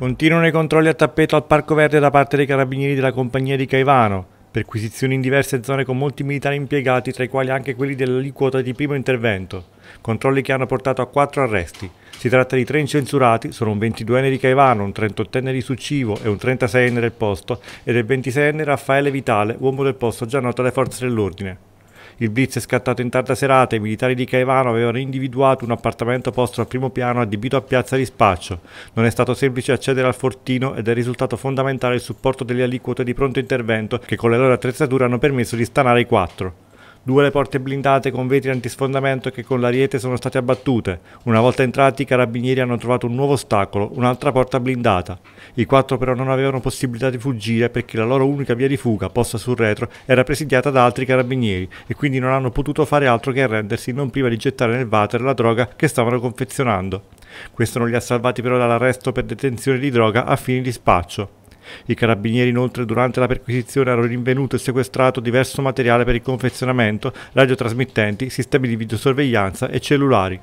Continuano i controlli a tappeto al Parco Verde da parte dei carabinieri della compagnia di Caivano, perquisizioni in diverse zone con molti militari impiegati, tra i quali anche quelli dell'aliquota di primo intervento, controlli che hanno portato a quattro arresti. Si tratta di tre incensurati, sono un 22enne di Caivano, un 38enne di Succivo e un 36enne del posto, e del 26enne Raffaele Vitale, uomo del posto già noto alle forze dell'ordine. Il blitz è scattato in tarda serata e i militari di Caivano avevano individuato un appartamento posto al primo piano adibito a piazza di spaccio. Non è stato semplice accedere al fortino ed è risultato fondamentale il supporto delle aliquote di pronto intervento che con le loro attrezzature hanno permesso di stanare i quattro due le porte blindate con vetri antisfondamento che con l'ariete sono state abbattute. Una volta entrati i carabinieri hanno trovato un nuovo ostacolo, un'altra porta blindata. I quattro però non avevano possibilità di fuggire perché la loro unica via di fuga, posta sul retro, era presidiata da altri carabinieri e quindi non hanno potuto fare altro che arrendersi non prima di gettare nel water la droga che stavano confezionando. Questo non li ha salvati però dall'arresto per detenzione di droga a fini di spaccio. I carabinieri inoltre durante la perquisizione hanno rinvenuto e sequestrato diverso materiale per il confezionamento, radiotrasmittenti, sistemi di videosorveglianza e cellulari.